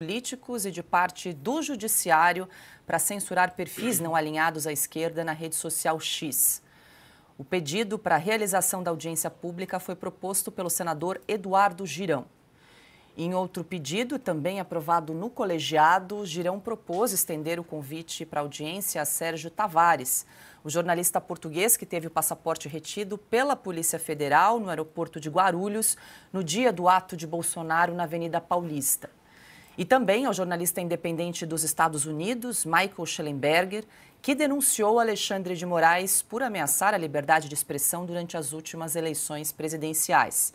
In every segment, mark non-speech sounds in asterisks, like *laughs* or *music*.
políticos e de parte do judiciário para censurar perfis não alinhados à esquerda na rede social X. O pedido para a realização da audiência pública foi proposto pelo senador Eduardo Girão. Em outro pedido, também aprovado no colegiado, Girão propôs estender o convite para audiência a Sérgio Tavares, o jornalista português que teve o passaporte retido pela Polícia Federal no aeroporto de Guarulhos no dia do ato de Bolsonaro na Avenida Paulista. E também ao jornalista independente dos Estados Unidos, Michael Schellenberger, que denunciou Alexandre de Moraes por ameaçar a liberdade de expressão durante as últimas eleições presidenciais.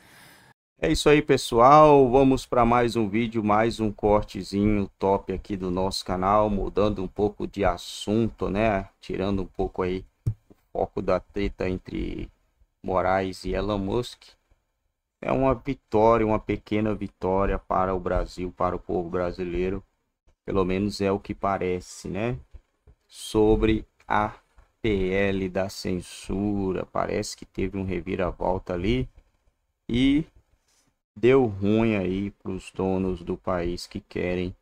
É isso aí, pessoal. Vamos para mais um vídeo, mais um cortezinho top aqui do nosso canal, mudando um pouco de assunto, né? Tirando um pouco aí o foco da treta entre Moraes e Elon Musk é uma vitória, uma pequena vitória para o Brasil, para o povo brasileiro, pelo menos é o que parece, né? Sobre a PL da censura, parece que teve um reviravolta ali e deu ruim aí para os donos do país que querem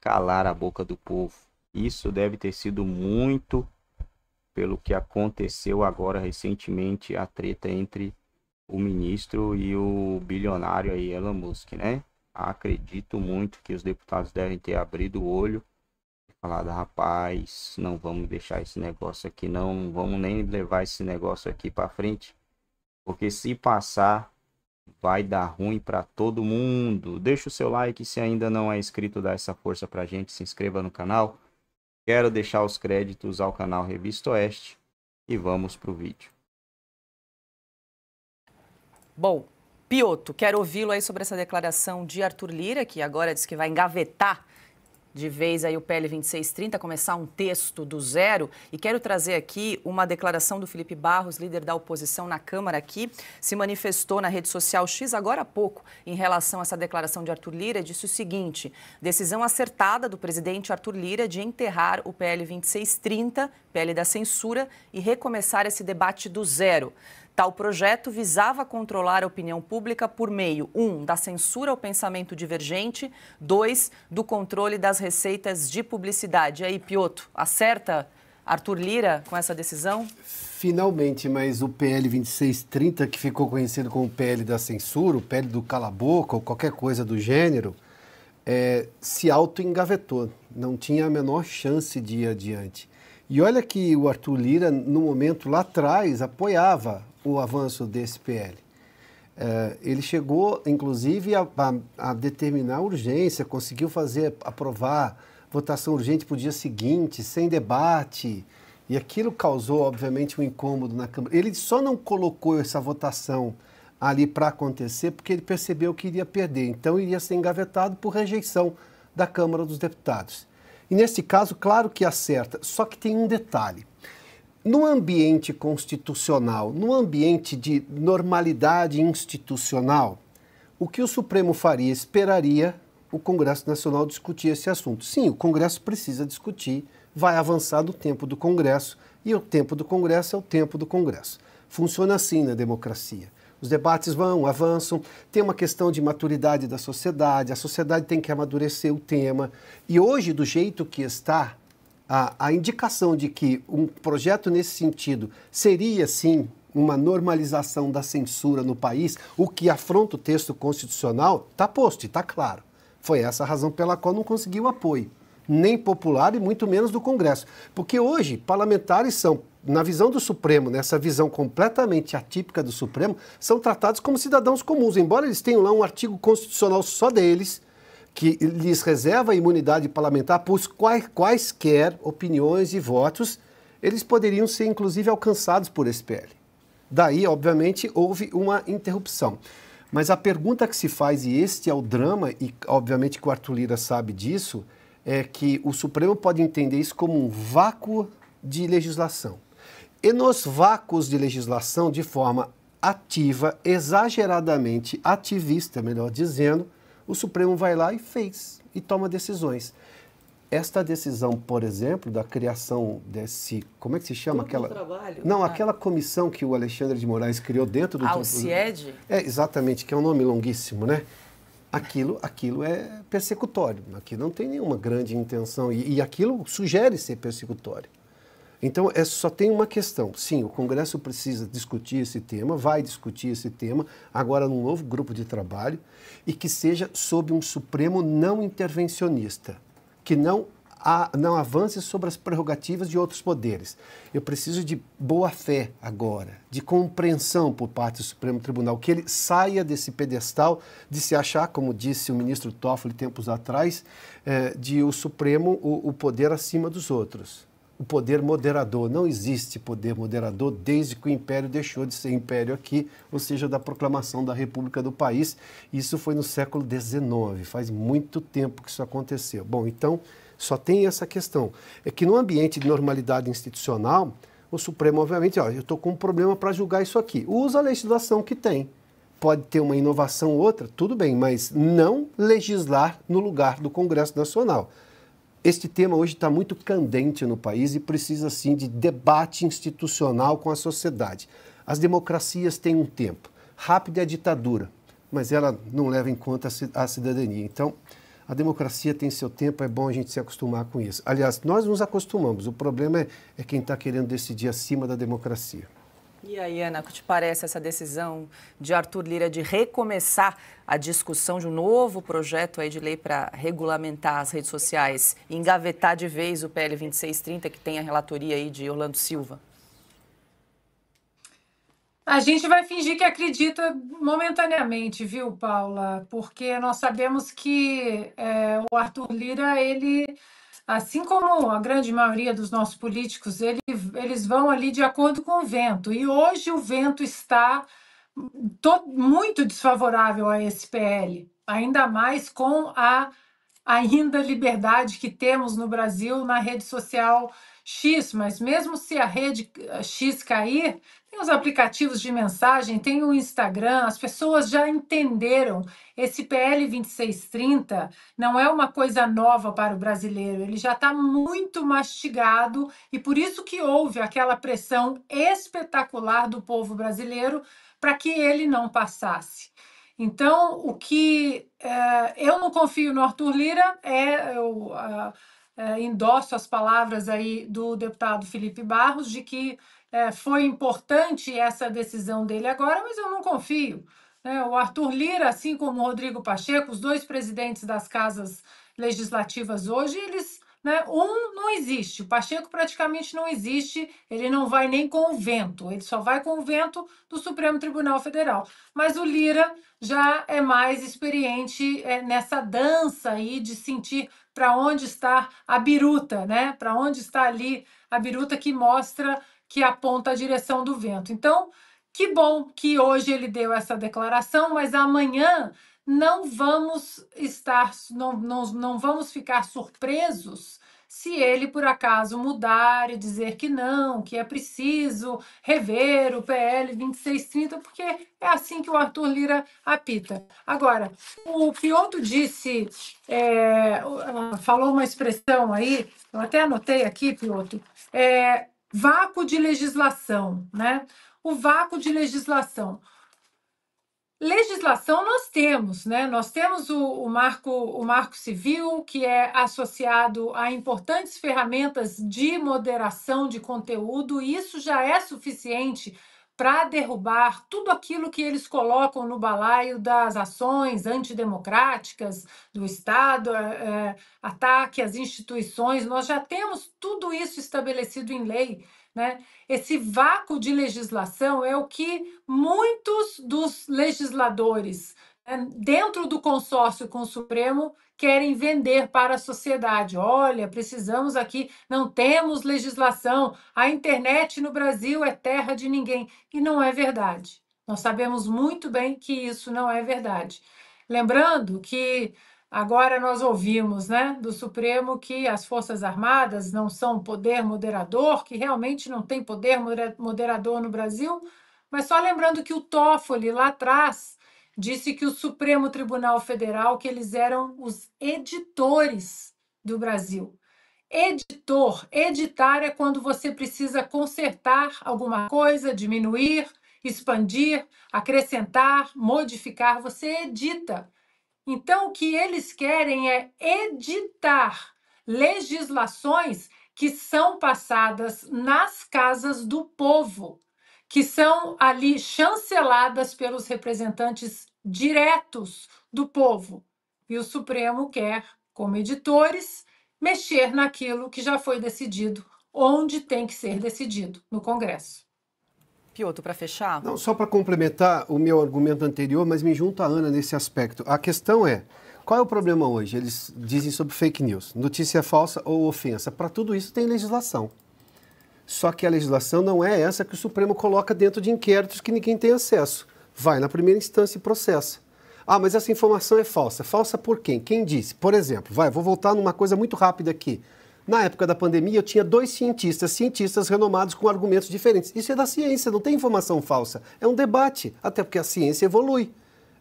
calar a boca do povo. Isso deve ter sido muito pelo que aconteceu agora recentemente a treta entre o ministro e o bilionário aí, Elon Musk, né? Acredito muito que os deputados devem ter abrido o olho e falado, rapaz, não vamos deixar esse negócio aqui, não vamos nem levar esse negócio aqui para frente, porque se passar vai dar ruim para todo mundo. Deixa o seu like se ainda não é inscrito, dá essa força a gente, se inscreva no canal. Quero deixar os créditos ao canal Revista Oeste e vamos para o vídeo. Bom, Pioto, quero ouvi-lo aí sobre essa declaração de Arthur Lira, que agora diz que vai engavetar de vez aí o PL 2630, começar um texto do zero. E quero trazer aqui uma declaração do Felipe Barros, líder da oposição na Câmara aqui, se manifestou na rede social X agora há pouco em relação a essa declaração de Arthur Lira, disse o seguinte: decisão acertada do presidente Arthur Lira de enterrar o PL 2630, PL da censura, e recomeçar esse debate do zero. Tal projeto visava controlar a opinião pública por meio, 1. Um, da censura ao pensamento divergente, 2. do controle das receitas de publicidade. E aí, Pioto, acerta Arthur Lira com essa decisão? Finalmente, mas o PL 2630, que ficou conhecido como PL da censura, o PL do calabouco ou qualquer coisa do gênero, é, se auto-engavetou, não tinha a menor chance de ir adiante. E olha que o Arthur Lira, no momento lá atrás, apoiava o avanço desse PL. É, ele chegou, inclusive, a, a, a, determinar urgência, conseguiu fazer aprovar votação urgente para o dia seguinte, sem debate. E aquilo causou, obviamente, um incômodo na Câmara. Ele só não colocou essa votação ali para acontecer porque ele percebeu que iria perder. Então, iria ser engavetado por rejeição da Câmara dos Deputados. E, nesse caso, claro que acerta, só que tem um detalhe no ambiente constitucional, no ambiente de normalidade institucional, o que o Supremo faria? Esperaria o Congresso Nacional discutir esse assunto. Sim, o Congresso precisa discutir, vai avançar no tempo do Congresso, e o tempo do Congresso é o tempo do Congresso. Funciona assim na democracia. Os debates vão, avançam, tem uma questão de maturidade da sociedade, a sociedade tem que amadurecer o tema. E hoje, do jeito que está, a, a indicação de que um projeto nesse sentido seria, sim, uma normalização da censura no país, o que afronta o texto constitucional, está posto está claro. Foi essa a razão pela qual não conseguiu apoio, nem popular e muito menos do Congresso. Porque hoje, parlamentares são, na visão do Supremo, nessa visão completamente atípica do Supremo, são tratados como cidadãos comuns, embora eles tenham lá um artigo constitucional só deles que lhes reserva a imunidade parlamentar por quais, quaisquer opiniões e votos, eles poderiam ser inclusive alcançados por esse PL. Daí, obviamente, houve uma interrupção. Mas a pergunta que se faz, e este é o drama, e obviamente que o Arthur Lira sabe disso, é que o Supremo pode entender isso como um vácuo de legislação. E nos vácuos de legislação, de forma ativa, exageradamente ativista, melhor dizendo, o Supremo vai lá e fez e toma decisões. Esta decisão, por exemplo, da criação desse, como é que se chama aquela? Trabalho, não, cara. Né? aquela comissão que o Alexandre de Moraes criou dentro do Alcied? É exatamente, que é um nome longuíssimo, né? Aquilo, aquilo é persecutório, aquilo não tem nenhuma grande intenção e, e aquilo sugere ser persecutório. Então, é, só tem uma questão. Sim, o Congresso precisa discutir esse tema, vai discutir esse tema, agora num novo grupo de trabalho, e que seja sob um Supremo não intervencionista, que não, a, não avance sobre as prerrogativas de outros poderes. Eu preciso de boa-fé agora, de compreensão por parte do Supremo Tribunal, que ele saia desse pedestal de se achar, como disse o ministro Toffoli tempos atrás, eh, de o Supremo o, o poder acima dos outros o poder moderador. Não existe poder moderador desde que o império deixou de ser império aqui, ou seja, da proclamação da República do país. Isso foi no século XIX, faz muito tempo que isso aconteceu. Bom, então só tem essa questão. É que no ambiente de normalidade institucional, o Supremo, obviamente, ó, eu estou com um problema para julgar isso aqui. Usa a legislação que tem. Pode ter uma inovação ou outra, tudo bem, mas não legislar no lugar do Congresso Nacional. Este tema hoje está muito candente no país e precisa, sim, de debate institucional com a sociedade. As democracias têm um tempo. Rápida é a ditadura, mas ela não leva em conta a cidadania. Então, a democracia tem seu tempo, é bom a gente se acostumar com isso. Aliás, nós nos acostumamos, o problema é, é quem está querendo decidir acima da democracia. E aí, Ana, que te parece essa decisão de Arthur Lira de recomeçar a discussão de um novo projeto aí de lei para regulamentar as redes sociais e engavetar de vez o PL 2630, que tem a relatoria aí de Orlando Silva? A gente vai fingir que acredita momentaneamente, viu, Paula? Porque nós sabemos que é, o Arthur Lira, ele assim como a grande maioria dos nossos políticos, ele, eles vão ali de acordo com o vento. E hoje o vento está muito desfavorável a esse PL, ainda mais com a ainda liberdade que temos no Brasil na rede social X, mas mesmo se a rede X cair, tem os aplicativos de mensagem, tem o Instagram, as pessoas já entenderam. Esse PL 2630 não é uma coisa nova para o brasileiro, ele já está muito mastigado e por isso que houve aquela pressão espetacular do povo brasileiro para que ele não passasse. Então, o que eh, eu não confio no Arthur Lira é. Eu, ah, eh, endosso as palavras aí do deputado Felipe Barros de que é, foi importante essa decisão dele agora, mas eu não confio. Né? O Arthur Lira, assim como o Rodrigo Pacheco, os dois presidentes das casas legislativas hoje, eles. Né? Um não existe, o Pacheco praticamente não existe, ele não vai nem com o vento, ele só vai com o vento do Supremo Tribunal Federal. Mas o Lira já é mais experiente é, nessa dança aí de sentir para onde está a biruta, né? Para onde está ali a biruta que mostra que aponta a direção do vento. Então, que bom que hoje ele deu essa declaração, mas amanhã não vamos estar, não, não, não vamos ficar surpresos se ele por acaso mudar e dizer que não, que é preciso rever o PL 2630, porque é assim que o Arthur Lira apita. Agora, o Piotr disse, é, falou uma expressão aí, eu até anotei aqui, Piotr, é, Vácuo de legislação, né? O vácuo de legislação. Legislação nós temos, né? Nós temos o, o, marco, o marco civil, que é associado a importantes ferramentas de moderação de conteúdo, e isso já é suficiente para derrubar tudo aquilo que eles colocam no balaio das ações antidemocráticas do Estado, é, é, ataque às instituições. Nós já temos tudo isso estabelecido em lei. Né? Esse vácuo de legislação é o que muitos dos legisladores dentro do consórcio com o Supremo, querem vender para a sociedade. Olha, precisamos aqui, não temos legislação, a internet no Brasil é terra de ninguém. E não é verdade. Nós sabemos muito bem que isso não é verdade. Lembrando que agora nós ouvimos né, do Supremo que as Forças Armadas não são poder moderador, que realmente não tem poder moderador no Brasil. Mas só lembrando que o Toffoli, lá atrás, disse que o Supremo Tribunal Federal que eles eram os editores do Brasil. Editor, editar é quando você precisa consertar alguma coisa, diminuir, expandir, acrescentar, modificar, você edita. Então o que eles querem é editar legislações que são passadas nas casas do povo, que são ali chanceladas pelos representantes diretos do povo. E o Supremo quer, como editores, mexer naquilo que já foi decidido, onde tem que ser decidido, no Congresso. Pioto, para fechar? Não, só para complementar o meu argumento anterior, mas me junto a Ana nesse aspecto. A questão é. Qual é o problema hoje? Eles dizem sobre fake news, notícia falsa ou ofensa. Para tudo isso tem legislação. Só que a legislação não é essa que o Supremo coloca dentro de inquéritos que ninguém tem acesso vai na primeira instância e processa. Ah, mas essa informação é falsa. Falsa por quem? Quem disse? Por exemplo, vai, vou voltar numa coisa muito rápida aqui. Na época da pandemia, eu tinha dois cientistas, cientistas renomados com argumentos diferentes. Isso é da ciência, não tem informação falsa. É um debate, até porque a ciência evolui.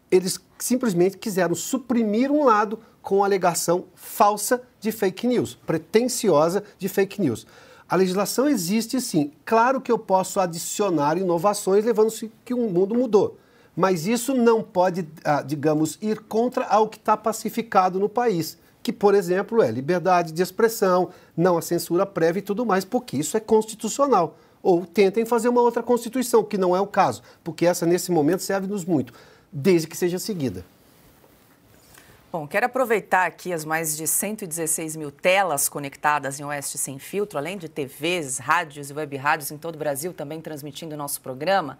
Eles simplesmente quiseram suprimir um lado com a alegação falsa de fake news, pretensiosa de fake news. A legislação existe sim. Claro que eu posso adicionar inovações, levando-se que o mundo mudou. Mas isso não pode, ah, digamos, ir contra ao que está pacificado no país, que, por exemplo, é liberdade de expressão, não a censura prévia e tudo mais, porque isso é constitucional. Ou tentem fazer uma outra constituição, que não é o caso, porque essa, nesse momento, serve-nos muito, desde que seja seguida. Bom, quero aproveitar aqui as mais de 116 mil telas conectadas em Oeste Sem Filtro, além de TVs, rádios e web rádios em todo o Brasil também transmitindo o nosso programa,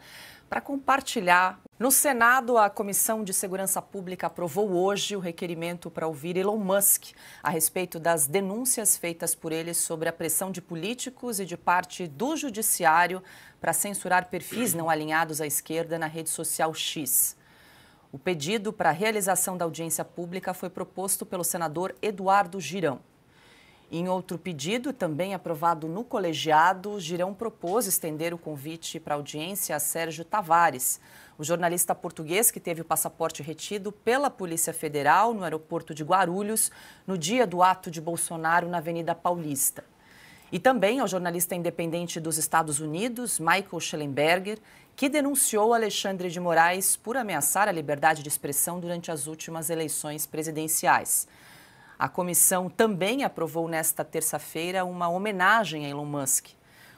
para compartilhar. No Senado, a Comissão de Segurança Pública aprovou hoje o requerimento para ouvir Elon Musk a respeito das denúncias feitas por ele sobre a pressão de políticos e de parte do judiciário para censurar perfis não alinhados à esquerda na rede social X. O pedido para a realização da audiência pública foi proposto pelo senador Eduardo Girão. Em outro pedido, também aprovado no colegiado, Girão propôs estender o convite para audiência a Sérgio Tavares, o jornalista português que teve o passaporte retido pela Polícia Federal no aeroporto de Guarulhos no dia do ato de Bolsonaro na Avenida Paulista. E também ao jornalista independente dos Estados Unidos, Michael Schellenberger, que denunciou Alexandre de Moraes por ameaçar a liberdade de expressão durante as últimas eleições presidenciais. A comissão também aprovou nesta terça-feira uma homenagem a Elon Musk.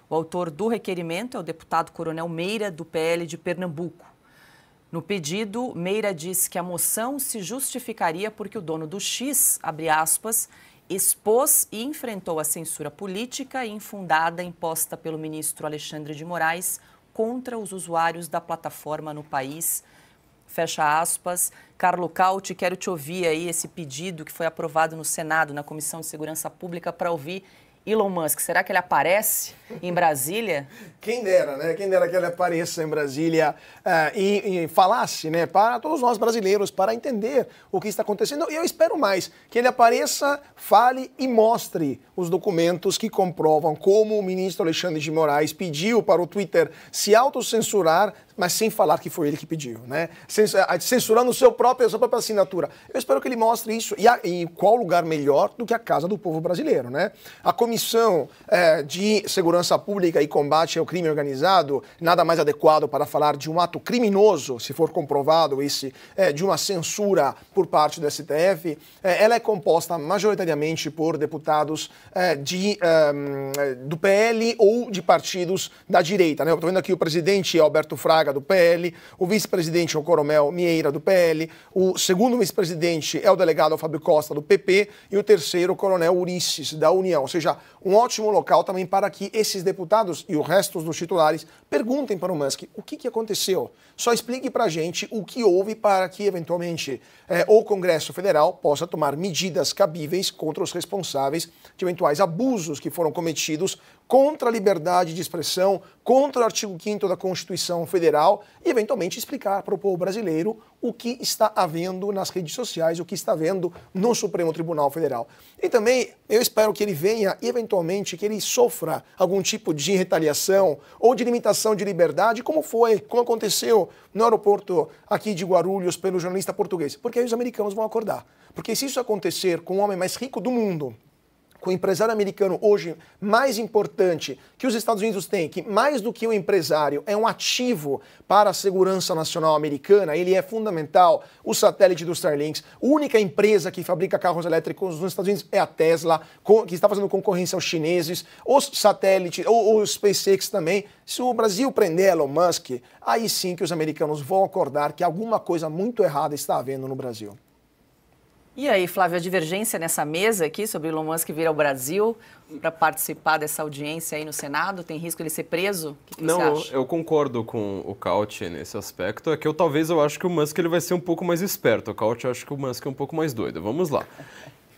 O autor do requerimento é o deputado Coronel Meira, do PL de Pernambuco. No pedido, Meira diz que a moção se justificaria porque o dono do X, abre aspas, expôs e enfrentou a censura política infundada imposta pelo ministro Alexandre de Moraes contra os usuários da plataforma no país fecha aspas. Carlo Cauti, quero te ouvir aí esse pedido que foi aprovado no Senado, na Comissão de Segurança Pública, para ouvir Elon Musk. Será que ele aparece em Brasília? Quem dera, né? Quem dera que ele apareça em Brasília uh, e, e, falasse, né, para todos nós brasileiros, para entender o que está acontecendo. E eu espero mais que ele apareça, fale e mostre os documentos que comprovam como o ministro Alexandre de Moraes pediu para o Twitter se autocensurar mas sem falar que foi ele que pediu, né? É, censurando seu próprio, a sua própria assinatura. Eu espero que ele mostre isso. E, a, e qual lugar melhor do que a Casa do Povo Brasileiro, né? A Comissão é, de Segurança Pública e Combate ao Crime Organizado, nada mais adequado para falar de um ato criminoso, se for comprovado esse, é, de uma censura por parte do STF, é, ela é composta majoritariamente por deputados é, de, é, do PL ou de partidos da direita, né? Eu estou vendo aqui o presidente Alberto Fraga, Braga, do PL, o vice-presidente é o Coronel Mieira, do PL, o segundo vice-presidente é o delegado Fábio Costa, do PP, e o terceiro, o Coronel Ulisses, da União. Ou seja, um ótimo local também para que esses deputados e o resto dos titulares perguntem para o Musk o que, que aconteceu. Só explique para a gente o que houve para que, eventualmente, é, o Congresso Federal possa tomar medidas cabíveis contra os responsáveis de eventuais abusos que foram cometidos contra a liberdade de expressão, contra o artigo 5 da Constituição Federal e, eventualmente, explicar para o povo brasileiro o que está havendo nas redes sociais, o que está havendo no Supremo Tribunal Federal. E também eu espero que ele venha, eventualmente, que ele sofra algum tipo de retaliação ou de limitação de liberdade, como foi, como aconteceu no aeroporto aqui de Guarulhos pelo jornalista português. Porque aí os americanos vão acordar. Porque se isso acontecer com o homem mais rico do mundo, com o empresário americano hoje mais importante que os Estados Unidos têm, que mais do que um empresário é um ativo para a segurança nacional americana, ele é fundamental. O satélite do Starlink, única empresa que fabrica carros elétricos nos Estados Unidos é a Tesla, que está fazendo concorrência aos chineses, os satélites, ou o SpaceX também. Se o Brasil prender Elon Musk, aí sim que os americanos vão acordar que alguma coisa muito errada está havendo no Brasil. E aí, Flávia, a divergência nessa mesa aqui sobre Elon Musk vir ao Brasil para participar dessa audiência aí no Senado? Tem risco de ele ser preso? Que que Não, eu concordo com o Couch nesse aspecto. É que eu talvez eu acho que o Musk ele vai ser um pouco mais esperto. O Couch eu acho que o Musk é um pouco mais doido. Vamos lá.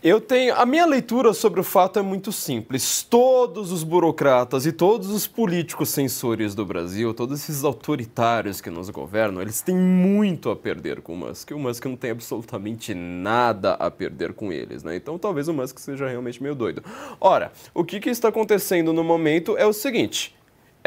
Eu tenho. A minha leitura sobre o fato é muito simples. Todos os burocratas e todos os políticos censores do Brasil, todos esses autoritários que nos governam, eles têm muito a perder com o Musk. O Musk não tem absolutamente nada a perder com eles, né? Então talvez o Musk seja realmente meio doido. Ora, o que, que está acontecendo no momento é o seguinte: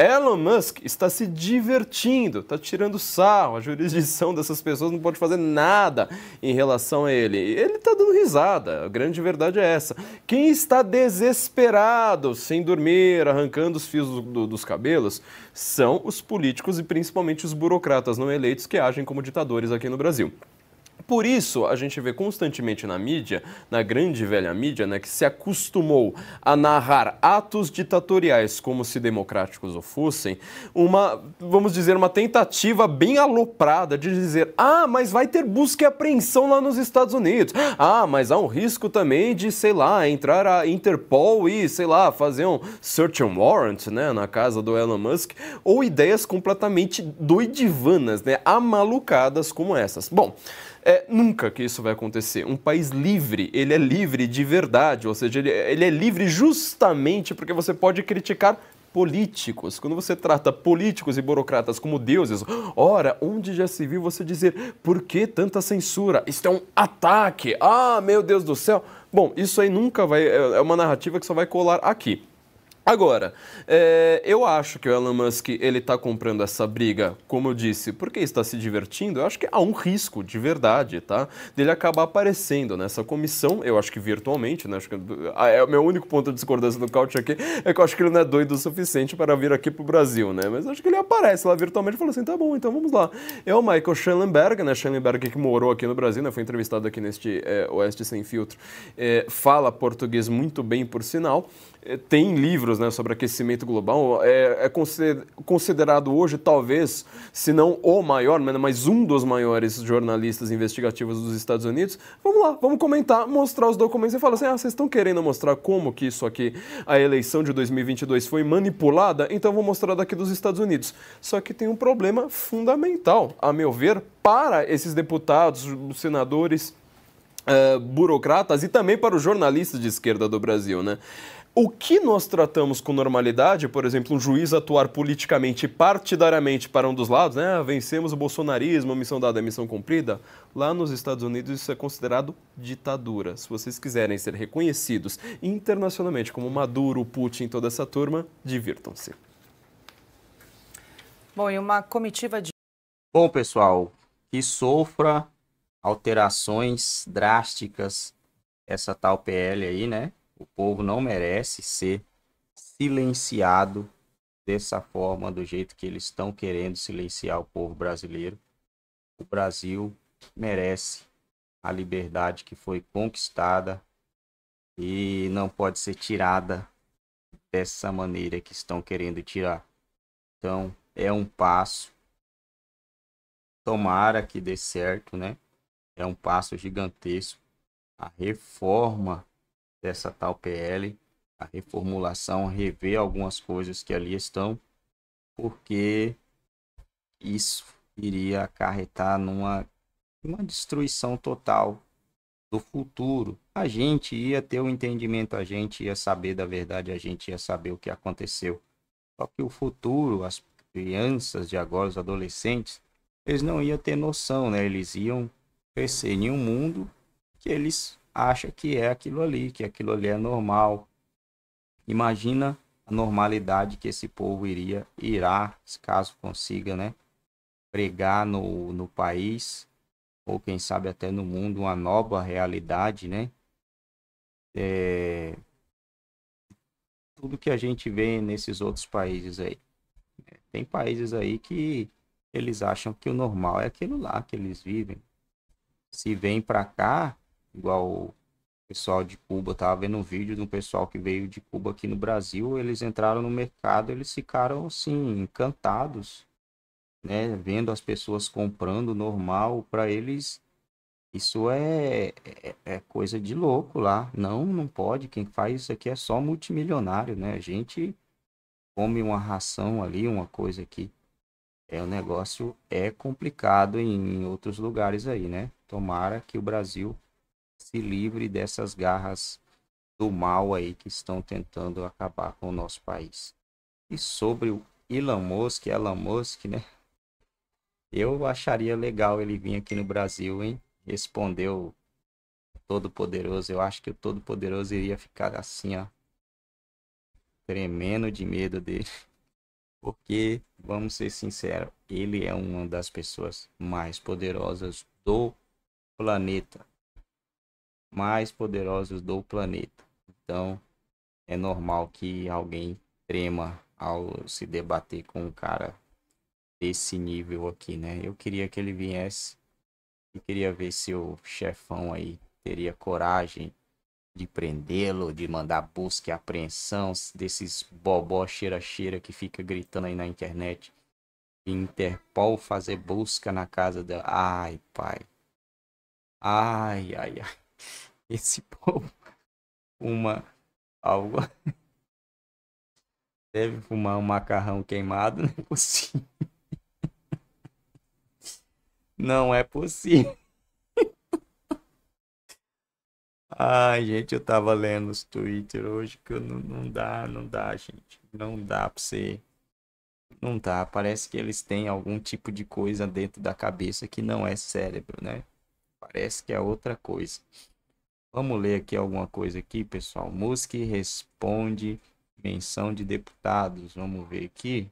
Elon Musk está se divertindo, está tirando sarro, a jurisdição dessas pessoas não pode fazer nada em relação a ele. Ele está dando risada, a grande verdade é essa. Quem está desesperado, sem dormir, arrancando os fios do, do, dos cabelos, são os políticos e principalmente os burocratas não eleitos que agem como ditadores aqui no Brasil por isso a gente vê constantemente na mídia, na grande velha mídia, né, que se acostumou a narrar atos ditatoriais como se democráticos o fossem, uma, vamos dizer, uma tentativa bem aloprada de dizer: "Ah, mas vai ter busca e apreensão lá nos Estados Unidos. Ah, mas há um risco também de, sei lá, entrar a Interpol e, sei lá, fazer um search and warrant, né, na casa do Elon Musk, ou ideias completamente doidivanas, né, amalucadas como essas. Bom, é, nunca que isso vai acontecer. Um país livre, ele é livre de verdade, ou seja, ele, ele é livre justamente porque você pode criticar políticos. Quando você trata políticos e burocratas como deuses, ora, onde já se viu você dizer por que tanta censura? Isso é um ataque! Ah, meu Deus do céu! Bom, isso aí nunca vai. É, é uma narrativa que só vai colar aqui. Agora, é, eu acho que o Elon Musk ele está comprando essa briga, como eu disse, porque está se divertindo. Eu acho que há um risco de verdade, tá? Dele acabar aparecendo nessa comissão. Eu acho que virtualmente, né? Acho que ah, é o meu único ponto de discordância no Couch aqui é que eu acho que ele não é doido o suficiente para vir aqui pro Brasil, né? Mas acho que ele aparece lá virtualmente e fala assim, tá bom, então vamos lá. É o Michael Schellenberg, né? Schellenberg que morou aqui no Brasil, né? Foi entrevistado aqui neste é, Oeste sem filtro, é, fala português muito bem, por sinal. É, tem livros né, sobre aquecimento global, é, é, considerado hoje, talvez, se não o maior, mas um dos maiores jornalistas investigativos dos Estados Unidos. Vamos lá, vamos comentar, mostrar os documentos e falar assim: ah, vocês estão querendo mostrar como que isso aqui, a eleição de 2022 foi manipulada? Então vou mostrar daqui dos Estados Unidos. Só que tem um problema fundamental, a meu ver, para esses deputados, senadores. Uh, burocratas e também para os jornalistas de esquerda do Brasil, né? O que nós tratamos com normalidade, por exemplo, um juiz atuar politicamente partidariamente para um dos lados, né? Ah, vencemos o bolsonarismo, missão dada é missão cumprida. Lá nos Estados Unidos isso é considerado ditadura. Se vocês quiserem ser reconhecidos internacionalmente como Maduro, Putin, toda essa turma, divirtam-se. Bom, e uma comitiva de. Bom, pessoal, que sofra alterações drásticas essa tal PL aí, né? O povo não merece ser silenciado dessa forma, do jeito que eles estão querendo silenciar o povo brasileiro. O Brasil merece a liberdade que foi conquistada e não pode ser tirada dessa maneira que estão querendo tirar. Então, é um passo. Tomara que dê certo, né? É um passo gigantesco. A reforma dessa tal PL, a reformulação, rever algumas coisas que ali estão, porque isso iria acarretar numa uma destruição total do futuro. A gente ia ter o um entendimento, a gente ia saber da verdade, a gente ia saber o que aconteceu. Só que o futuro, as crianças de agora, os adolescentes, eles não iam ter noção, né? Eles iam crescer em um mundo que eles acha que é aquilo ali, que aquilo ali é normal. Imagina a normalidade que esse povo iria, irá, caso consiga, né? Pregar no, no país, ou quem sabe até no mundo, uma nova realidade, né? É... Tudo que a gente vê nesses outros países aí. É, tem países aí que eles acham que o normal é aquilo lá que eles vivem. Se vem para cá, igual o pessoal de Cuba, tava vendo um vídeo de um pessoal que veio de Cuba aqui no Brasil, eles entraram no mercado, eles ficaram assim encantados, né, vendo as pessoas comprando normal, para eles isso é, é, é, coisa de louco lá. Não, não pode. Quem faz isso aqui é só multimilionário, né? A gente come uma ração ali, uma coisa aqui. É, o negócio é complicado em outros lugares aí, né? Tomara que o Brasil se livre dessas garras do mal aí que estão tentando acabar com o nosso país. E sobre o Elon Musk, Elon Musk, né? Eu acharia legal ele vir aqui no Brasil, hein? Respondeu Todo-Poderoso. Eu acho que o Todo-Poderoso iria ficar assim, ó. Tremendo de medo dele. Porque, vamos ser sinceros, ele é uma das pessoas mais poderosas do planeta mais poderosos do planeta. Então, é normal que alguém trema ao se debater com um cara desse nível aqui, né? Eu queria que ele viesse e queria ver se o chefão aí teria coragem de prendê-lo, de mandar busca e apreensão desses bobó cheira-cheira que fica gritando aí na internet. Interpol fazer busca na casa da. Ai, pai. Ai, ai, ai. *laughs* Esse povo fuma algo. *laughs* Deve fumar um macarrão queimado, *laughs* não é possível. Não é possível. Ai, gente, eu tava lendo os Twitter hoje que não, não dá, não dá, gente. Não dá pra você. Não dá. Parece que eles têm algum tipo de coisa dentro da cabeça que não é cérebro, né? Parece que é outra coisa. Vamos ler aqui alguma coisa aqui, pessoal. Musk responde menção de deputados. Vamos ver aqui.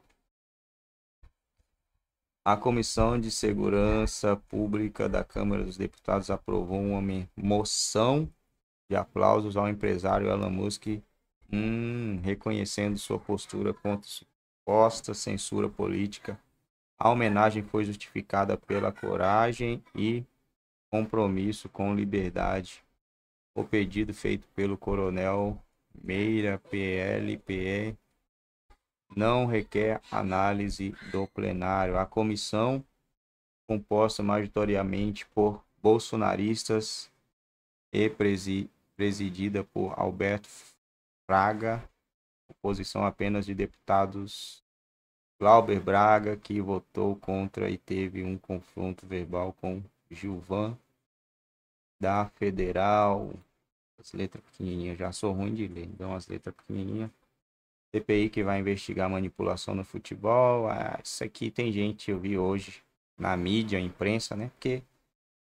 A Comissão de Segurança Pública da Câmara dos Deputados aprovou uma moção de aplausos ao empresário Elon Musk, hum, reconhecendo sua postura contra suposta censura política. A homenagem foi justificada pela coragem e compromisso com liberdade o pedido feito pelo Coronel Meira, PLPE, não requer análise do plenário. A comissão, composta majoritariamente por bolsonaristas e presidida por Alberto Fraga, oposição apenas de deputados Glauber Braga, que votou contra e teve um confronto verbal com Gilvan da Federal. As letras pequenininhas, já sou ruim de ler, então as letras pequenininhas. CPI que vai investigar manipulação no futebol. Ah, isso aqui tem gente, eu vi hoje na mídia, imprensa, né? Porque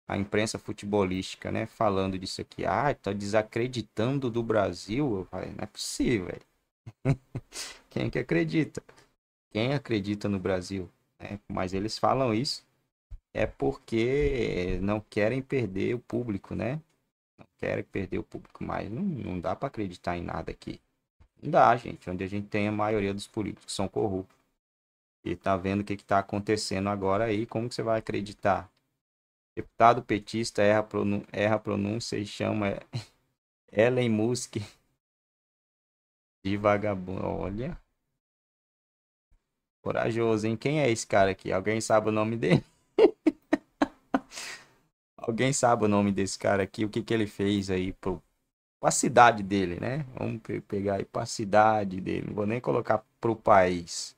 a imprensa futebolística, né? Falando disso aqui. Ah, tá desacreditando do Brasil. Eu falei, não é possível, velho. *laughs* Quem é que acredita? Quem acredita no Brasil? Né? Mas eles falam isso é porque não querem perder o público, né? Não querem perder o público mais. Não, não dá para acreditar em nada aqui. Não dá, gente. Onde a gente tem a maioria dos políticos são corruptos. E tá vendo o que, que tá acontecendo agora aí, como que você vai acreditar? Deputado petista erra, pronun pronúncia e chama *laughs* Ellen Musk de vagabundo. Olha. Corajoso, hein? Quem é esse cara aqui? Alguém sabe o nome dele? Alguém sabe o nome desse cara aqui, o que, que ele fez aí pro, pra cidade dele, né? Vamos pegar aí pra cidade dele, não vou nem colocar pro país.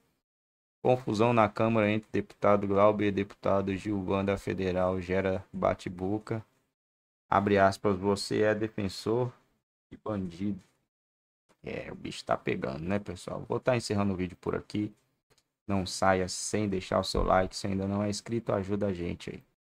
Confusão na Câmara entre deputado Glauber e deputado Gilvanda Federal gera bate-boca. Abre aspas, você é defensor e bandido. É, o bicho tá pegando, né, pessoal? Vou estar tá encerrando o vídeo por aqui. Não saia sem deixar o seu like. Se ainda não é inscrito, ajuda a gente aí.